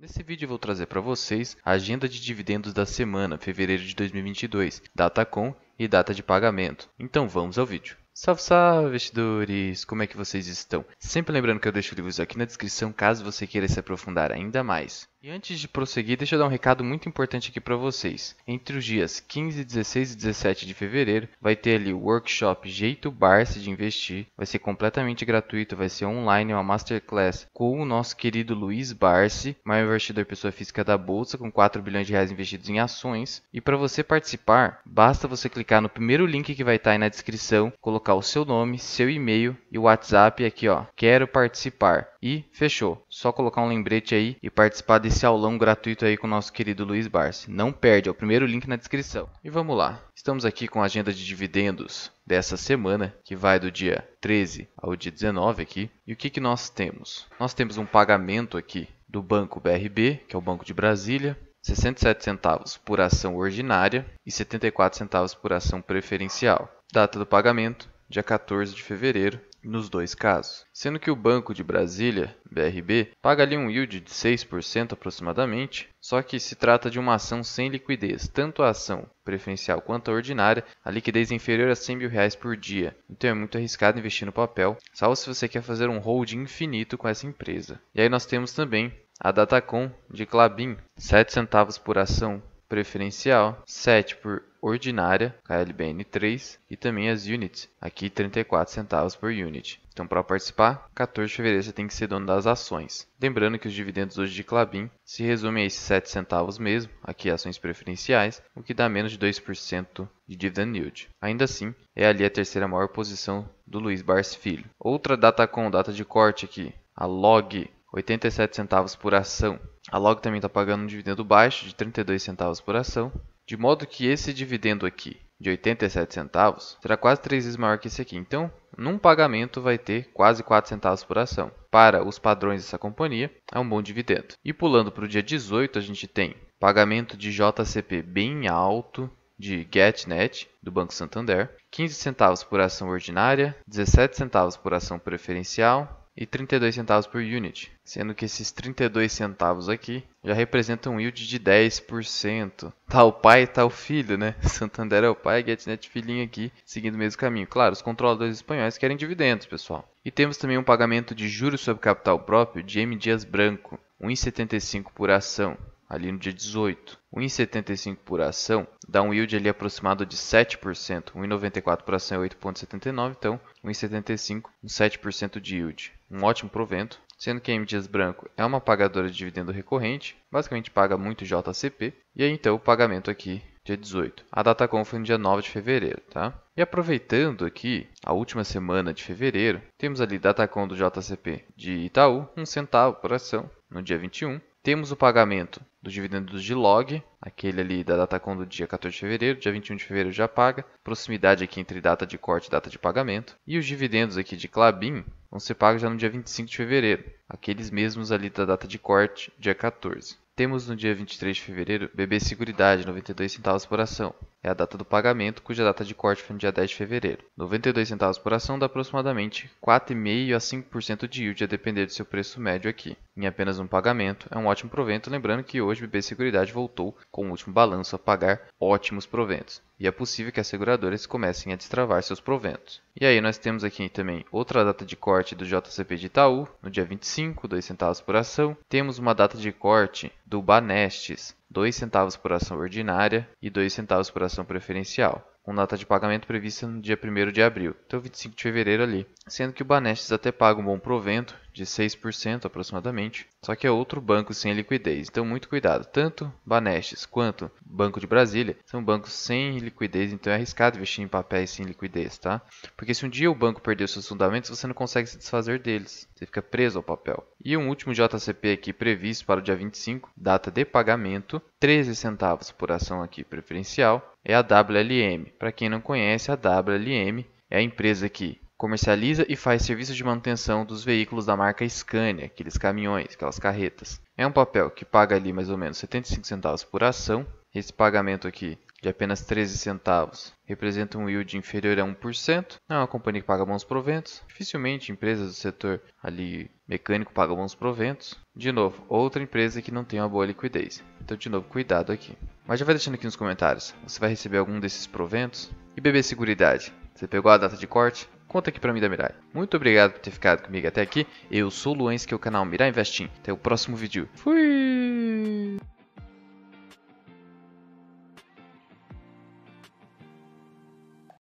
Nesse vídeo vou trazer para vocês a agenda de dividendos da semana, fevereiro de 2022, data com e data de pagamento. Então vamos ao vídeo. Salve, salve, investidores! Como é que vocês estão? Sempre lembrando que eu deixo livros aqui na descrição caso você queira se aprofundar ainda mais. E antes de prosseguir, deixa eu dar um recado muito importante aqui para vocês. Entre os dias 15, 16 e 17 de fevereiro, vai ter ali o workshop Jeito Barce de Investir. Vai ser completamente gratuito, vai ser online, é uma masterclass com o nosso querido Luiz Barce, maior investidor pessoa física da bolsa, com 4 bilhões de reais investidos em ações. E para você participar, basta você clicar no primeiro link que vai estar tá aí na descrição, colocar o seu nome, seu e-mail e o WhatsApp aqui, ó. Quero participar. E fechou. Só colocar um lembrete aí e participar desse desse aulão gratuito aí com o nosso querido Luiz Barsi. Não perde, é o primeiro link na descrição. E vamos lá. Estamos aqui com a agenda de dividendos dessa semana, que vai do dia 13 ao dia 19 aqui. E o que, que nós temos? Nós temos um pagamento aqui do Banco BRB, que é o Banco de Brasília, 67 centavos por ação ordinária e 74 centavos por ação preferencial. Data do pagamento, dia 14 de fevereiro nos dois casos, sendo que o Banco de Brasília, BRB, paga ali um yield de 6% aproximadamente, só que se trata de uma ação sem liquidez, tanto a ação preferencial quanto a ordinária, a liquidez é inferior a 100 mil reais por dia, então é muito arriscado investir no papel, salvo se você quer fazer um hold infinito com essa empresa. E aí nós temos também a Datacom de Clabin, 7 centavos por ação preferencial, 7 por ordinária, KLBN 3, e também as units, aqui 34 centavos por unit. Então, para participar, 14 de fevereiro você tem que ser dono das ações. Lembrando que os dividendos hoje de Clabin se resumem a esses 7 centavos mesmo, aqui ações preferenciais, o que dá menos de 2% de dividend yield. Ainda assim, é ali a terceira maior posição do Luiz Barsi Filho. Outra data com data de corte aqui, a LOG, 87 centavos por ação. A LOG também está pagando um dividendo baixo de 32 centavos por ação. De modo que esse dividendo aqui, de 87 centavos, será quase 3 vezes maior que esse aqui. Então, num pagamento vai ter quase 4 centavos por ação. Para os padrões dessa companhia, é um bom dividendo. E pulando para o dia 18, a gente tem pagamento de JCP bem alto de GetNet, do Banco Santander, 15 centavos por ação ordinária, 17 centavos por ação preferencial, e 32 centavos por unit, sendo que esses 32 centavos aqui já representam um yield de 10%. Tá o pai, tá o filho, né? Santander é o pai, GetNet filhinho aqui, seguindo o mesmo caminho. Claro, os controladores espanhóis querem dividendos, pessoal. E temos também um pagamento de juros sobre capital próprio de M Dias Branco, 1,75 por ação, ali no dia 18. 1,75 por ação dá um yield ali aproximado de 7%, 1,94 por ação é 8,79, então 1,75, 7% de yield um ótimo provento, sendo que a MDias Branco é uma pagadora de dividendo recorrente, basicamente paga muito JCP, e aí então o pagamento aqui dia 18. A data foi no dia 9 de fevereiro, tá? E aproveitando aqui a última semana de fevereiro, temos ali com do JCP de Itaú, um centavo por ação, no dia 21. Temos o pagamento dos dividendos de log, aquele ali da com do dia 14 de fevereiro, dia 21 de fevereiro já paga, proximidade aqui entre data de corte e data de pagamento, e os dividendos aqui de Clabin, vão ser pagos já no dia 25 de fevereiro, aqueles mesmos ali da data de corte, dia 14. Temos no dia 23 de fevereiro BB Seguridade, 92 centavos por ação é a data do pagamento, cuja data de corte foi no dia 10 de fevereiro. 92 centavos por ação dá aproximadamente 4,5 a 5% de yield a depender do seu preço médio aqui. Em apenas um pagamento, é um ótimo provento, lembrando que hoje BB Seguridade voltou com o último balanço a pagar ótimos proventos. E é possível que as seguradoras comecem a destravar seus proventos. E aí nós temos aqui também outra data de corte do JCP de Itaú, no dia 25, 2 centavos por ação. Temos uma data de corte do Banestes, 2 centavos por ação ordinária e 2 centavos por ação preferencial com data de pagamento prevista no dia 1 de abril, até o 25 de fevereiro ali. Sendo que o Banestes até paga um bom provento, de 6% aproximadamente, só que é outro banco sem liquidez, então muito cuidado. Tanto Banestes quanto Banco de Brasília são bancos sem liquidez, então é arriscado investir em papéis sem liquidez, tá? Porque se um dia o banco perder seus fundamentos, você não consegue se desfazer deles, você fica preso ao papel. E um último JCP aqui previsto para o dia 25, data de pagamento, 13 centavos por ação aqui preferencial é a WLM. Para quem não conhece, a WLM é a empresa que comercializa e faz serviço de manutenção dos veículos da marca Scania, aqueles caminhões, aquelas carretas. É um papel que paga ali mais ou menos 75 centavos por ação. Esse pagamento aqui de apenas 13 centavos representa um yield inferior a 1%. Não é uma companhia que paga bons proventos. Dificilmente empresas do setor ali mecânico pagam bons proventos. De novo, outra empresa que não tem uma boa liquidez. Então, de novo, cuidado aqui. Mas já vai deixando aqui nos comentários. Você vai receber algum desses proventos? E BB Seguridade? Você pegou a data de corte? Conta aqui pra mim da Mirai. Muito obrigado por ter ficado comigo até aqui. Eu sou o Luan, que é o canal Mirai Investing. Até o próximo vídeo. Fui!